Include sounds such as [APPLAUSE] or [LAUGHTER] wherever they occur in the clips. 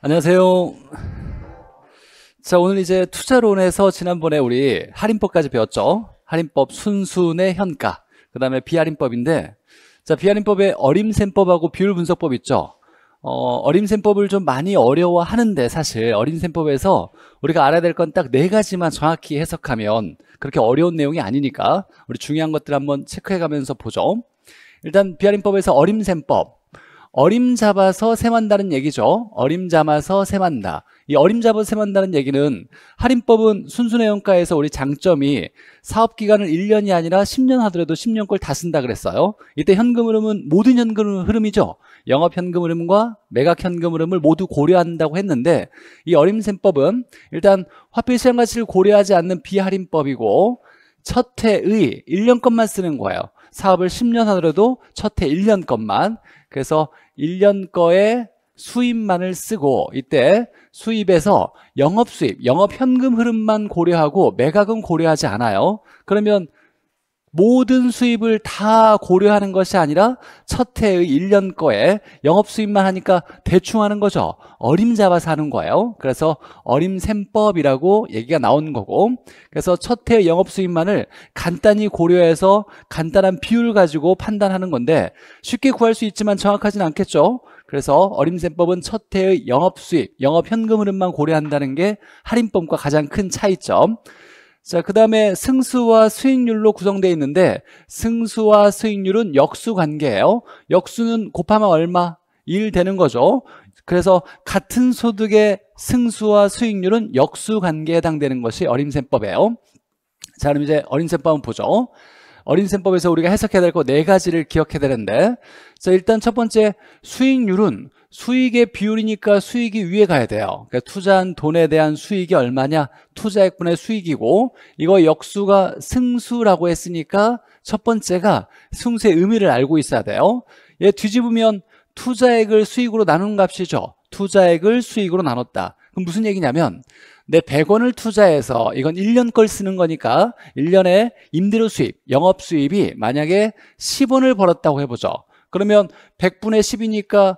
안녕하세요. 자, 오늘 이제 투자론에서 지난번에 우리 할인법까지 배웠죠. 할인법 순순의 현가. 그 다음에 비할인법인데, 자, 비할인법에 어림셈법하고 비율분석법 있죠. 어, 어림셈법을 좀 많이 어려워하는데 사실 어림셈법에서 우리가 알아야 될 건 딱 네 가지만 정확히 해석하면 그렇게 어려운 내용이 아니니까 우리 중요한 것들 한번 체크해 가면서 보죠. 일단 비할인법에서 어림셈법 어림잡아서 세한다는 얘기죠. 어림잡아서 세한다이 어림잡아서 세한다는 얘기는 할인법은 순수내용가에서 우리 장점이 사업기간을 1년이 아니라 10년 하더라도 10년 걸 다 쓴다 그랬어요. 이때 현금 흐름은 모든 현금 흐름이죠. 영업 현금 흐름과 매각 현금 흐름을 모두 고려한다고 했는데 이 어림셈법은 일단 화폐 시장 가치를 고려하지 않는 비할인법이고 첫해의 1년 것만 쓰는 거예요. 사업을 10년 하더라도 첫해 1년 것만 그래서 1년 거에 수입만을 쓰고 이때 수입에서 영업 수입, 영업 현금 흐름만 고려하고 매각은 고려하지 않아요. 그러면 모든 수입을 다 고려하는 것이 아니라 첫 해의 1년 거에 영업 수입만 하니까 대충 하는 거죠. 어림잡아서 하는 거예요. 그래서 어림셈법이라고 얘기가 나온 거고 그래서 첫 해의 영업 수입만을 간단히 고려해서 간단한 비율 가지고 판단하는 건데 쉽게 구할 수 있지만 정확하진 않겠죠. 그래서 어림셈법은 첫 해의 영업 수입, 영업 현금 흐름만 고려한다는 게 할인법과 가장 큰 차이점. 자, 그 다음에 승수와 수익률로 구성되어 있는데 승수와 수익률은 역수 관계예요. 역수는 곱하면 얼마? 1 되는 거죠. 그래서 같은 소득의 승수와 수익률은 역수 관계에 해당되는 것이 어림셈법이에요. 자, 그럼 이제 어림셈법 한번 보죠. 어림셈법에서 우리가 해석해야 될 거 네 가지를 기억해야 되는데 자, 일단 첫 번째 수익률은 수익의 비율이니까 수익이 위에 가야 돼요. 그러니까 투자한 돈에 대한 수익이 얼마냐? 투자액분의 수익이고 이거 역수가 승수라고 했으니까 첫 번째가 승수의 의미를 알고 있어야 돼요. 얘 뒤집으면 투자액을 수익으로 나눈 값이죠. 투자액을 수익으로 나눴다. 그럼 무슨 얘기냐면 내 100원을 투자해서 이건 1년 걸 쓰는 거니까 1년에 임대료 수입, 영업 수입이 만약에 10원을 벌었다고 해보죠. 그러면 100분의 10이니까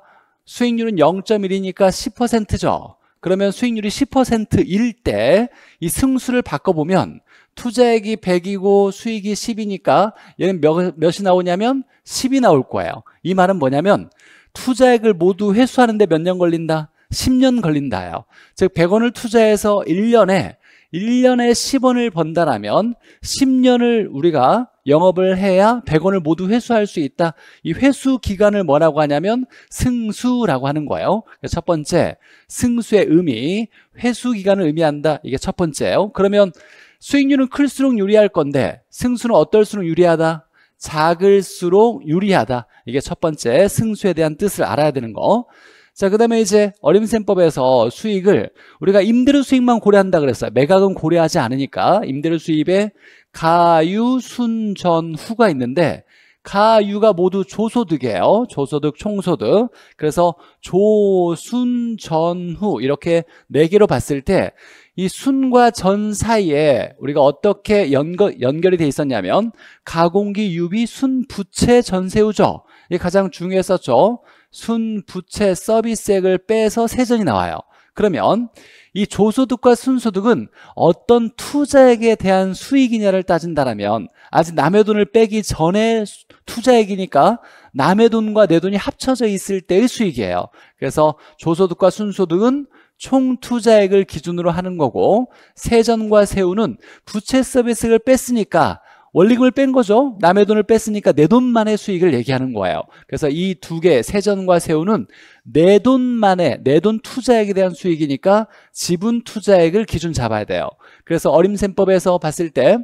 수익률은 0.1이니까 10%죠. 그러면 수익률이 10%일 때 이 승수를 바꿔보면 투자액이 100이고 수익이 10이니까 얘는 몇, 몇이 나오냐면 10이 나올 거예요. 이 말은 뭐냐면 투자액을 모두 회수하는데 몇 년 걸린다? 10년 걸린다요. 즉 100원을 투자해서 1년에 1년에 10원을 번다라면 10년을 우리가 영업을 해야 100원을 모두 회수할 수 있다. 이 회수 기간을 뭐라고 하냐면 승수라고 하는 거예요. 첫 번째, 승수의 의미, 회수 기간을 의미한다. 이게 첫 번째예요. 그러면 수익률은 클수록 유리할 건데 승수는 어떨수록 유리하다? 작을수록 유리하다. 이게 첫 번째 승수에 대한 뜻을 알아야 되는 거. 자, 그 다음에 이제 어림셈법에서 수익을 우리가 임대료 수익만 고려한다 그랬어요. 매각은 고려하지 않으니까 임대료 수입에 가유, 순, 전, 후가 있는데 가유가 모두 조소득이에요. 조소득, 총소득. 그래서 조, 순, 전, 후 이렇게 네 개로 봤을 때 이 순과 전 사이에 우리가 어떻게 연거, 연결이 돼 있었냐면 가공기, 유비, 순, 부채, 전세우죠. 이게 가장 중요했었죠. 순, 부채, 서비스액을 빼서 세전이 나와요. 그러면 이 조소득과 순소득은 어떤 투자액에 대한 수익이냐를 따진다라면 아직 남의 돈을 빼기 전에 투자액이니까 남의 돈과 내 돈이 합쳐져 있을 때의 수익이에요. 그래서 조소득과 순소득은 총 투자액을 기준으로 하는 거고 세전과 세후는 부채 서비스를 뺐으니까 원리금을 뺀 거죠. 남의 돈을 뺐으니까 내 돈만의 수익을 얘기하는 거예요. 그래서 이 두 개, 세전과 세후는 내 돈만의, 내 돈 투자액에 대한 수익이니까 지분 투자액을 기준 잡아야 돼요. 그래서 어림셈법에서 봤을 때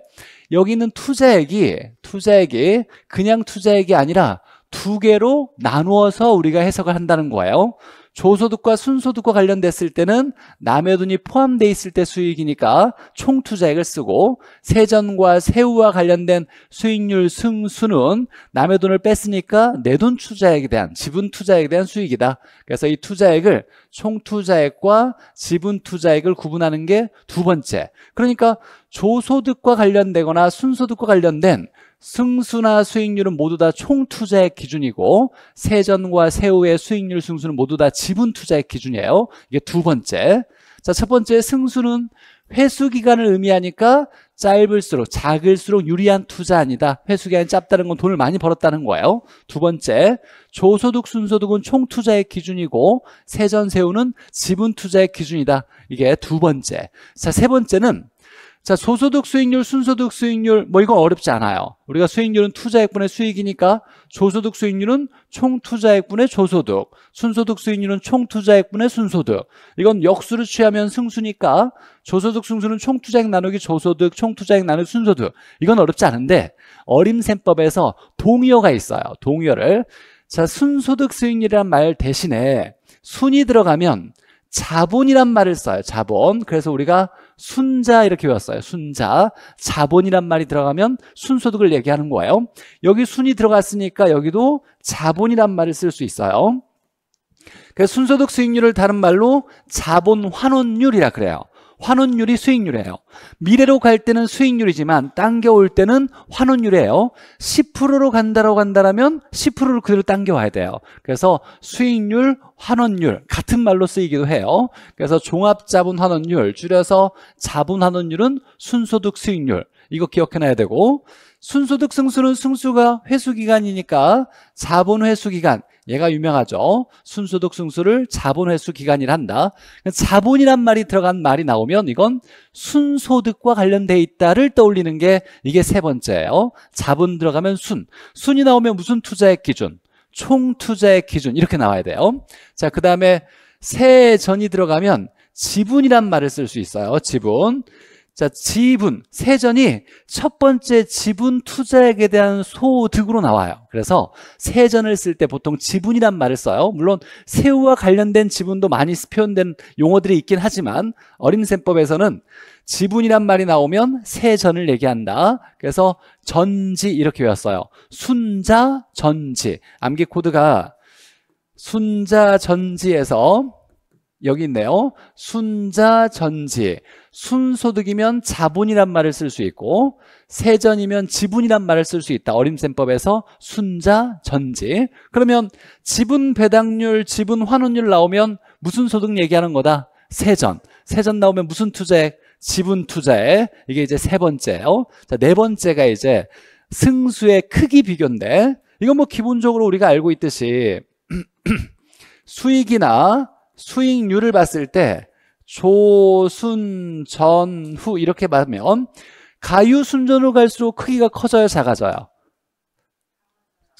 여기 있는 투자액이, 투자액이 그냥 투자액이 아니라 두 개로 나누어서 우리가 해석을 한다는 거예요. 조소득과 순소득과 관련됐을 때는 남의 돈이 포함되어 있을 때 수익이니까 총투자액을 쓰고 세전과 세후와 관련된 수익률 승수는 남의 돈을 뺐으니까 내 돈 투자액에 대한 지분 투자액에 대한 수익이다 그래서 이 투자액을 총투자액과 지분 투자액을 구분하는 게 두 번째 그러니까 조소득과 관련되거나 순소득과 관련된 승수나 수익률은 모두 다 총 투자의 기준이고 세전과 세후의 수익률 승수는 모두 다 지분 투자의 기준이에요. 이게 두 번째. 자, 첫 번째 승수는 회수 기간을 의미하니까 짧을수록 작을수록 유리한 투자 아니다. 회수 기간이 짧다는 건 돈을 많이 벌었다는 거예요. 두 번째, 조소득 순소득은 총 투자의 기준이고 세전 세후는 지분 투자의 기준이다. 이게 두 번째. 자, 세 번째는 자, 소소득 수익률, 순소득 수익률 뭐 이건 어렵지 않아요. 우리가 수익률은 투자액분의 수익이니까 조소득 수익률은 총 투자액분의 조소득, 순소득 수익률은 총 투자액분의 순소득. 이건 역수를 취하면 승수니까 조소득 승수는 총 투자액 나누기 조소득, 총 투자액 나누기 순소득. 이건 어렵지 않은데 어림셈법에서 동의어가 있어요. 동의어를 자, 순소득 수익률이란 말 대신에 순이 들어가면 자본이란 말을 써요. 자본. 그래서 우리가 순자 이렇게 외웠어요. 순자. 자본이란 말이 들어가면 순소득을 얘기하는 거예요. 여기 순이 들어갔으니까 여기도 자본이란 말을 쓸 수 있어요. 그래서 순소득 수익률을 다른 말로 자본 환원율이라 그래요. 환원율이 수익률이에요 미래로 갈 때는 수익률이지만 당겨올 때는 환원율이에요 10%로 간다라고 간다면 10%를 그대로 당겨와야 돼요 그래서 수익률, 환원율 같은 말로 쓰이기도 해요 그래서 종합자본 환원율 줄여서 자본 환원율은 순소득 수익률 이거 기억해놔야 되고 순소득 승수는 승수가 회수기간이니까 자본 회수기간 얘가 유명하죠. 순소득 승수를 자본 회수 기간이라 한다. 자본이란 말이 들어간 말이 나오면 이건 순소득과 관련돼 있다를 떠올리는 게 이게 세 번째예요. 자본 들어가면 순. 순이 나오면 무슨 투자의 기준? 총 투자의 기준 이렇게 나와야 돼요. 자, 그다음에 세전이 들어가면 지분이란 말을 쓸 수 있어요. 지분. 자, 지분, 세전이 첫 번째 지분 투자액에 대한 소득으로 나와요. 그래서 세전을 쓸 때 보통 지분이란 말을 써요. 물론 세후와 관련된 지분도 많이 표현된 용어들이 있긴 하지만 어림셈법에서는 지분이란 말이 나오면 세전을 얘기한다. 그래서 전지 이렇게 외웠어요. 순자, 전지. 암기 코드가 순자, 전지에서 여기 있네요. 순자전지. 순소득이면 자본이란 말을 쓸 수 있고 세전이면 지분이란 말을 쓸 수 있다. 어림셈법에서 순자전지. 그러면 지분 배당률, 지분 환원율 나오면 무슨 소득 얘기하는 거다? 세전. 세전 나오면 무슨 투자액? 지분 투자액. 이게 이제 세번째요 자, 네 번째가 이제 승수의 크기 비교인데 이건 뭐 기본적으로 우리가 알고 있듯이 [CLEARS THROAT] 수익이나 수익률을 봤을 때 조순 전후 이렇게 보면 가유 순전으로 갈수록 크기가 커져요 작아져요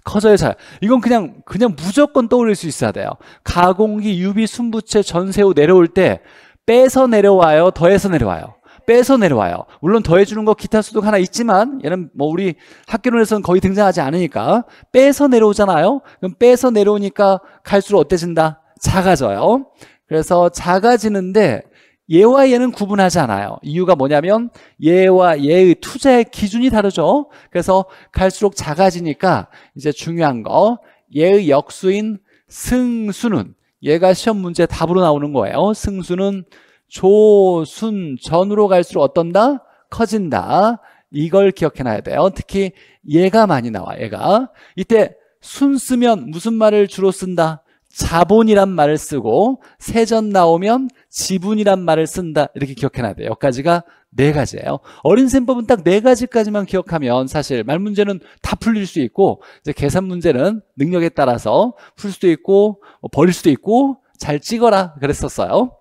커져요 작아요 이건 그냥 그냥 무조건 떠올릴 수 있어야 돼요 가공기 유비 순부채 전세후 내려올 때 빼서 내려와요 더해서 내려와요 빼서 내려와요 물론 더해주는 거 기타 수도 하나 있지만 얘는 뭐 우리 학교론에서는 거의 등장하지 않으니까 빼서 내려오잖아요 그럼 빼서 내려오니까 갈수록 어때진다 작아져요. 그래서 작아지는데 얘와얘는 구분하지 않아요. 이유가 뭐냐면 얘와얘의 투자의 기준이 다르죠. 그래서 갈수록 작아지니까 이제 중요한 거얘의 역수인 승수는 얘가 시험 문제 답으로 나오는 거예요. 승수는 조, 순, 전으로 갈수록 어떤다? 커진다. 이걸 기억해놔야 돼요. 특히 얘가 많이 나와, 얘가. 이때 순 쓰면 무슨 말을 주로 쓴다? 자본이란 말을 쓰고 세전 나오면 지분이란 말을 쓴다 이렇게 기억해놔야 돼요 여기까지가 네 가지예요 어린 셈법은 딱 네 가지까지만 기억하면 사실 말 문제는 다 풀릴 수 있고 이제 계산 문제는 능력에 따라서 풀 수도 있고 뭐 버릴 수도 있고 잘 찍어라 그랬었어요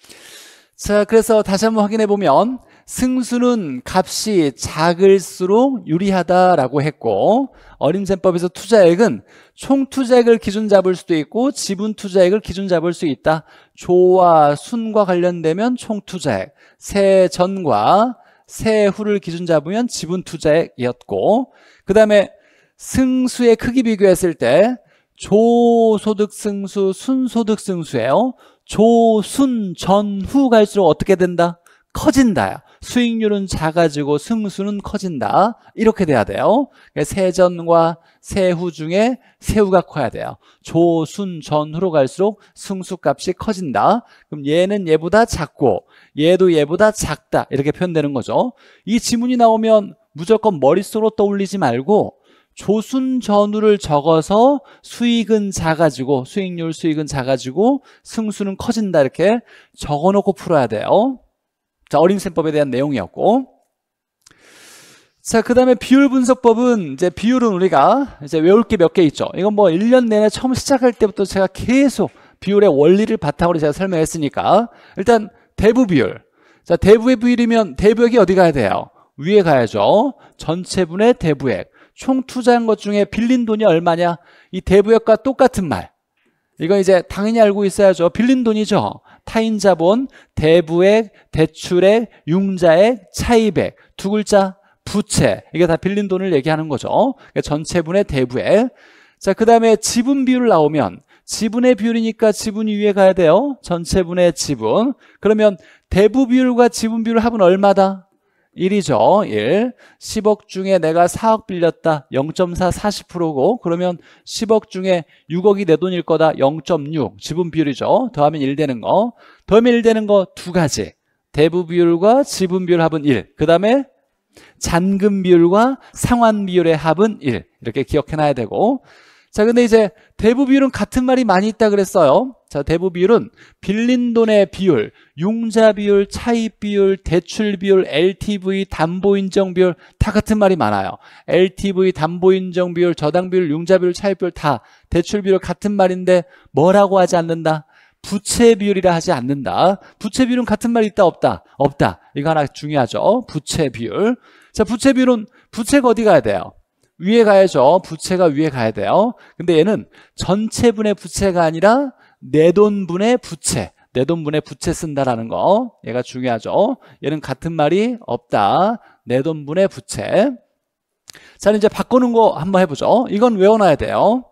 [CLEARS THROAT] 자 그래서 다시 한번 확인해 보면 승수는 값이 작을수록 유리하다라고 했고 어림셈법에서 투자액은 총 투자액을 기준 잡을 수도 있고 지분 투자액을 기준 잡을 수 있다. 조와 순과 관련되면 총 투자액, 세 전과 세 후를 기준 잡으면 지분 투자액이었고 그 다음에 승수의 크기 비교했을 때 조소득승수, 순소득승수예요. 조순전후 갈수록 어떻게 된다? 커진다. 수익률은 작아지고 승수는 커진다. 이렇게 돼야 돼요. 그러니까 세전과 세후 중에 세후가 커야 돼요. 조, 순, 전후로 갈수록 승수값이 커진다. 그럼 얘는 얘보다 작고 얘도 얘보다 작다. 이렇게 표현되는 거죠. 이 지문이 나오면 무조건 머릿속으로 떠올리지 말고 조순 전후를 적어서 수익은 작아지고 수익률 수익은 작아지고 승수는 커진다 이렇게 적어놓고 풀어야 돼요 자, 어림셈법에 대한 내용이었고. 자, 그 다음에 비율 분석법은 이제 비율은 우리가 이제 외울 게 몇 개 있죠. 이건 뭐 1년 내내 처음 시작할 때부터 제가 계속 비율의 원리를 바탕으로 제가 설명했으니까 일단 대부 비율. 자, 대부의 비율이면 대부액이 어디 가야 돼요? 위에 가야죠. 전체분의 대부액. 총 투자한 것 중에 빌린 돈이 얼마냐? 이 대부액과 똑같은 말. 이건 이제 당연히 알고 있어야죠. 빌린 돈이죠. 타인 자본, 대부액, 대출액, 융자액, 차입액 두 글자 부채 이게 다 빌린 돈을 얘기하는 거죠 그러니까 전체분의 대부액 자그 다음에 지분 비율 나오면 지분의 비율이니까 지분이 위에 가야 돼요 전체분의 지분 그러면 대부 비율과 지분 비율 합은 얼마다? 1이죠. 1. 10억 중에 내가 4억 빌렸다. 0.4 40%고 그러면 10억 중에 6억이 내 돈일 거다. 0.6 지분 비율이죠. 더하면 1 되는 거. 더하면 1 되는 거 두 가지. 대부 비율과 지분 비율 합은 1. 그 다음에 잔금 비율과 상환 비율의 합은 1. 이렇게 기억해놔야 되고 자 근데 이제 대부 비율은 같은 말이 많이 있다 그랬어요. 자 대부 비율은 빌린 돈의 비율, 융자 비율, 차입 비율, 대출 비율, LTV, 담보 인정 비율 다 같은 말이 많아요. LTV, 담보 인정 비율, 저당 비율, 융자 비율, 차입 비율 다 대출 비율 같은 말인데 뭐라고 하지 않는다? 부채 비율이라 하지 않는다. 부채 비율은 같은 말이 있다 없다? 없다. 이거 하나 중요하죠. 부채 비율. 자 부채 비율은 부채가 어디 가야 돼요? 위에 가야죠. 부채가 위에 가야 돼요. 근데 얘는 전체분의 부채가 아니라 내돈분의 부채 내 돈분의 부채 쓴다라는 거 얘가 중요하죠 얘는 같은 말이 없다 내 돈분의 부채 자 이제 바꾸는 거 한번 해보죠 이건 외워놔야 돼요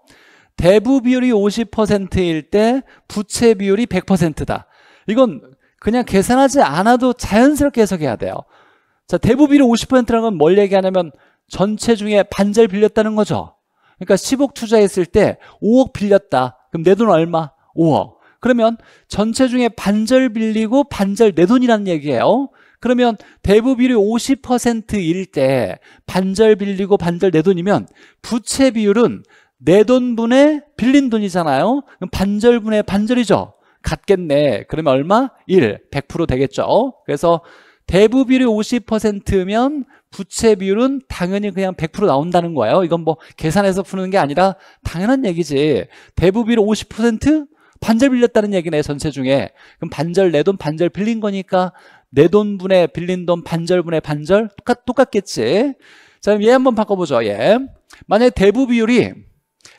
대부 비율이 50%일 때 부채 비율이 100%다 이건 그냥 계산하지 않아도 자연스럽게 해석해야 돼요 자 대부 비율 50%라는 건 뭘 얘기하냐면 전체 중에 반절 빌렸다는 거죠 그러니까 10억 투자했을 때 5억 빌렸다 그럼 내 돈 얼마? 5억. 그러면 전체 중에 반절 빌리고 반절 내 돈이라는 얘기예요. 그러면 대부 비율이 50%일 때 반절 빌리고 반절 내 돈이면 부채 비율은 내 돈분의 빌린 돈이잖아요. 반절분의 반절이죠. 같겠네. 그러면 얼마? 1, 100% 되겠죠. 그래서 대부 비율이 50%면 부채 비율은 당연히 그냥 100% 나온다는 거예요. 이건 뭐 계산해서 푸는 게 아니라 당연한 얘기지. 대부 비율 50%? 반절 빌렸다는 얘기네 전세 중에 그럼 반절 내 돈 반절 빌린 거니까 내 돈분의 빌린 돈 반절분의 반절 똑같, 똑같겠지 자 그럼 얘 한번 바꿔보죠 얘 만약에 대부 비율이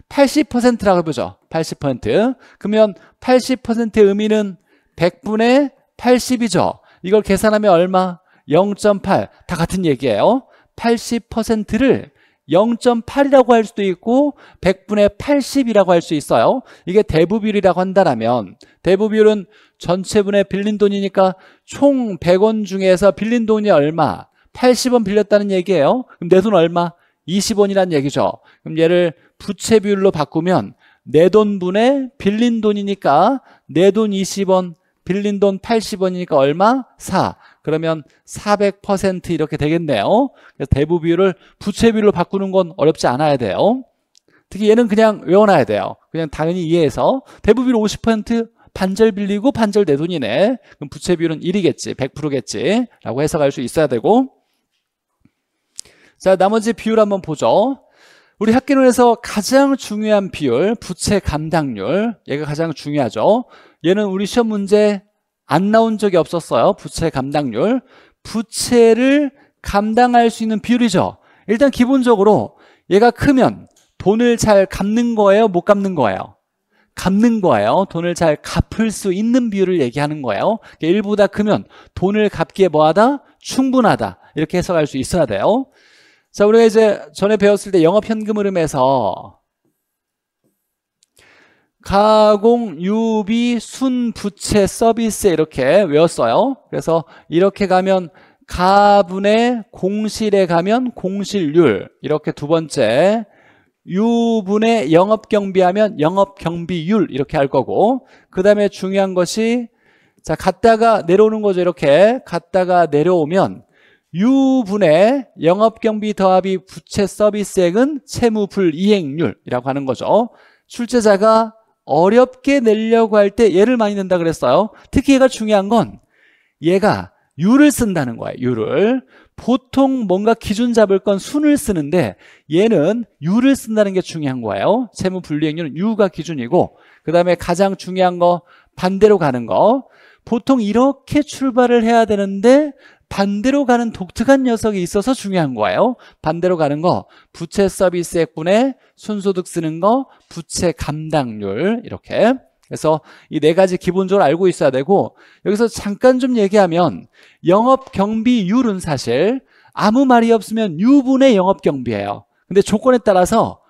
80%라고 해보죠 80% 그러면 80%의 의미는 100분의 80이죠 이걸 계산하면 얼마? 0.8다 같은 얘기예요 80%를 0.8이라고 할 수도 있고 100분의 80이라고 할 수 있어요. 이게 대부비율이라고 한다면 대부비율은 전체분의 빌린 돈이니까 총 100원 중에서 빌린 돈이 얼마? 80원 빌렸다는 얘기예요. 그럼 내 돈 얼마? 2 0원이라는 얘기죠. 그럼 얘를 부채 비율로 바꾸면 내 돈분의 빌린 돈이니까 내 돈 20원, 빌린 돈 80원이니까 얼마? 4. 그러면 400% 이렇게 되겠네요. 그래서 대부 비율을 부채 비율로 바꾸는 건 어렵지 않아야 돼요. 특히 얘는 그냥 외워놔야 돼요. 그냥 당연히 이해해서 대부 비율 50% 반절 빌리고 반절 내 돈이네. 그럼 부채 비율은 1이겠지, 100%겠지 라고 해석할 수 있어야 되고 자 나머지 비율 한번 보죠. 우리 학기론에서 가장 중요한 비율, 부채 감당률 얘가 가장 중요하죠. 얘는 우리 시험 문제 안 나온 적이 없었어요. 부채 감당률. 부채를 감당할 수 있는 비율이죠. 일단 기본적으로 얘가 크면 돈을 잘 갚는 거예요? 못 갚는 거예요? 갚는 거예요. 돈을 잘 갚을 수 있는 비율을 얘기하는 거예요. 그러보다 그러니까 크면 돈을 갚기에 뭐하다? 충분하다. 이렇게 해석할 수 있어야 돼요. 자, 우리가 이제 전에 배웠을 때 영업 현금 흐름에서 가공, 유비, 순, 부채, 서비스 이렇게 외웠어요. 그래서 이렇게 가면 가분의 공실에 가면 공실률 이렇게 두 번째 유분의 영업경비하면 영업경비율 이렇게 할 거고 그 다음에 중요한 것이 자 갔다가 내려오는 거죠 이렇게 갔다가 내려오면 유분의 영업경비 더하기 부채 서비스액은 채무불이행률이라고 하는 거죠 출제자가 어렵게 내려고 할 때 얘를 많이 낸다 그랬어요 특히 얘가 중요한 건 얘가 유를 쓴다는 거예요 유를 보통 뭔가 기준 잡을 건 순을 쓰는데 얘는 유를 쓴다는 게 중요한 거예요 세무 분리액률은 유가 기준이고 그 다음에 가장 중요한 거 반대로 가는 거 보통 이렇게 출발을 해야 되는데 반대로 가는 독특한 녀석이 있어서 중요한 거예요. 반대로 가는 거 부채 서비스액분의 순소득 쓰는 거 부채 감당률 이렇게 그래서 이 네 가지 기본적으로 알고 있어야 되고 여기서 잠깐 좀 얘기하면 영업 경비율은 사실 아무 말이 없으면 유분의 영업 경비예요. 근데 조건에 따라서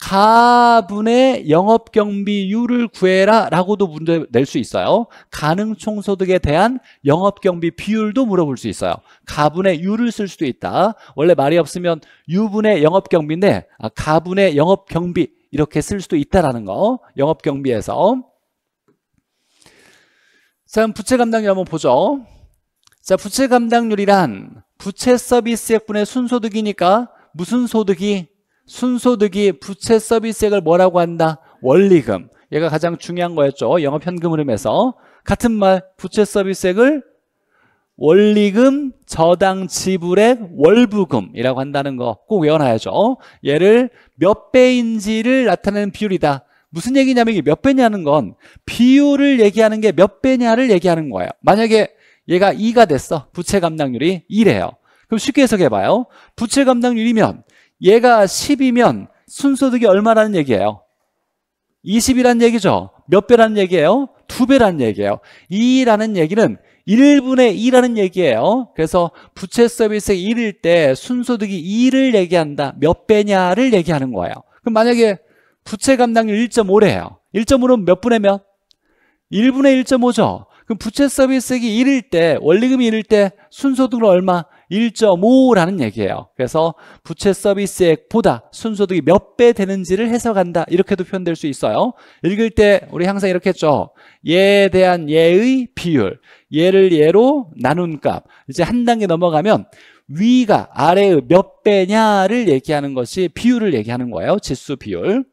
가분의 영업경비율을 구해라 라고도 문제 낼 수 있어요 가능총소득에 대한 영업경비 비율도 물어볼 수 있어요 가분의 유를 쓸 수도 있다 원래 말이 없으면 유분의 영업경비인데 아, 가분의 영업경비 이렇게 쓸 수도 있다라는 거 영업경비에서 자 그럼 부채감당률 한번 보죠 자 부채감당률이란 부채서비스액분의 순소득이니까 무슨 소득이 순소득이 부채 서비스액을 뭐라고 한다? 원리금. 얘가 가장 중요한 거였죠. 영업현금흐름에서. 같은 말 부채 서비스액을 원리금 저당 지불액 월부금이라고 한다는 거 꼭 외워놔야죠. 얘를 몇 배인지를 나타내는 비율이다. 무슨 얘기냐면 이게 몇 배냐는 건 비율을 얘기하는 게 몇 배냐를 얘기하는 거예요. 만약에 얘가 2가 됐어. 부채 감당률이 2래요. 그럼 쉽게 해석해봐요. 부채 감당률이면 얘가 10이면 순소득이 얼마라는 얘기예요? 20이란 얘기죠. 몇 배라는 얘기예요? 두 배라는 얘기예요. 2라는 얘기는 1분의 2라는 얘기예요. 그래서 부채 서비스 1일 때 순소득이 2를 얘기한다. 몇 배냐를 얘기하는 거예요. 그럼 만약에 부채 감당률 1.5래요. 1.5는 몇 분의 몇? 1분의 1.5죠. 그럼 부채 서비스액이 1일 때, 원리금이 1일 때 순소득으로 얼마? 1.5라는 얘기예요. 그래서 부채 서비스액보다 순소득이 몇 배 되는지를 해석한다. 이렇게도 표현될 수 있어요. 읽을 때 우리 항상 이렇게 했죠. 예에 대한 예의 비율, 예를 예로 나눈 값. 이제 한 단계 넘어가면 위가 아래의 몇 배냐를 얘기하는 것이 비율을 얘기하는 거예요. 지수 비율.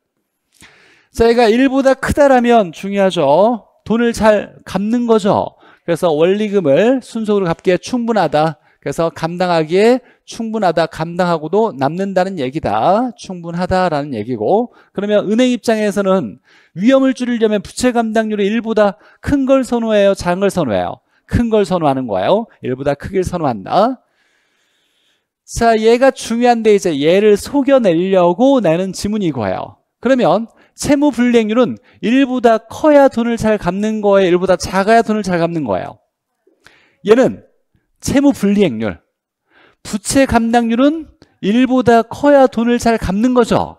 저희가 1보다 크다라면 중요하죠. 돈을 잘 갚는 거죠. 그래서 원리금을 순속으로 갚기에 충분하다. 그래서 감당하기에 충분하다, 감당하고도 남는다는 얘기다. 충분하다라는 얘기고 그러면 은행 입장에서는 위험을 줄이려면 부채 감당률이 1보다 큰 걸 선호해요? 작은 걸 선호해요? 큰 걸 선호하는 거예요. 1보다 크길 선호한다. 자, 얘가 중요한데 이제 얘를 속여내려고 내는 지문이 고거요 그러면 채무 불이행률은 1보다 커야 돈을 잘 갚는 거예요? 1보다 작아야 돈을 잘 갚는 거예요? 얘는 채무 분리액률. 부채 감당률은 1보다 커야 돈을 잘 갚는 거죠.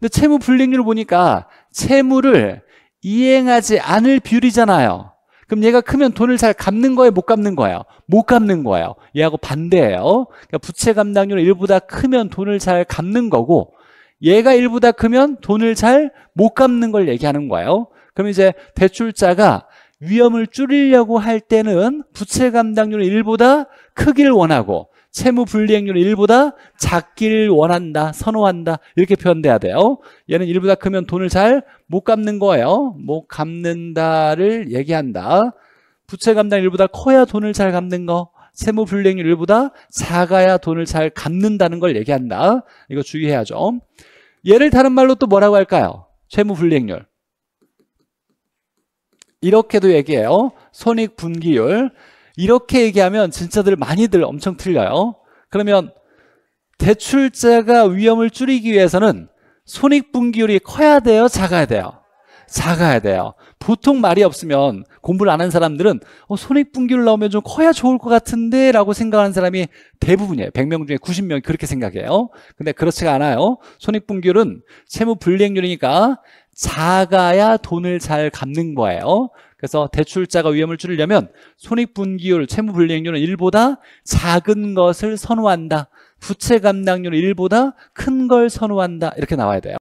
근데 채무 분리액률을 보니까 채무를 이행하지 않을 비율이잖아요. 그럼 얘가 크면 돈을 잘 갚는 거예요? 못 갚는 거예요? 못 갚는 거예요. 얘하고 반대예요. 그러니까 부채 감당률 1보다 크면 돈을 잘 갚는 거고 얘가 1보다 크면 돈을 잘 못 갚는 걸 얘기하는 거예요. 그럼 이제 대출자가 위험을 줄이려고 할 때는 부채 감당률 1보다 크길 원하고 채무 불이행률 1보다 작길 원한다, 선호한다 이렇게 표현돼야 돼요. 얘는 1보다 크면 돈을 잘 못 갚는 거예요. 못 갚는다를 얘기한다. 부채 감당 1보다 커야 돈을 잘 갚는 거. 채무 불이행률 1보다 작아야 돈을 잘 갚는다는 걸 얘기한다. 이거 주의해야죠. 얘를 다른 말로 또 뭐라고 할까요? 채무 불이행률. 이렇게도 얘기해요. 손익 분기율. 이렇게 얘기하면 진짜들 많이들 엄청 틀려요. 그러면 대출자가 위험을 줄이기 위해서는 손익 분기율이 커야 돼요, 작아야 돼요? 작아야 돼요. 보통 말이 없으면 공부를 안 한 사람들은 어, 손익분기를 나오면 좀 커야 좋을 것 같은데 라고 생각하는 사람이 대부분이에요. 100명 중에 90명이 그렇게 생각해요. 근데 그렇지가 않아요. 손익분기율은 채무 불이행률이니까 작아야 돈을 잘 갚는 거예요. 그래서 대출자가 위험을 줄이려면 손익분기율, 채무불이행률은 1보다 작은 것을 선호한다. 부채 감당률은 1보다 큰 걸 선호한다. 이렇게 나와야 돼요.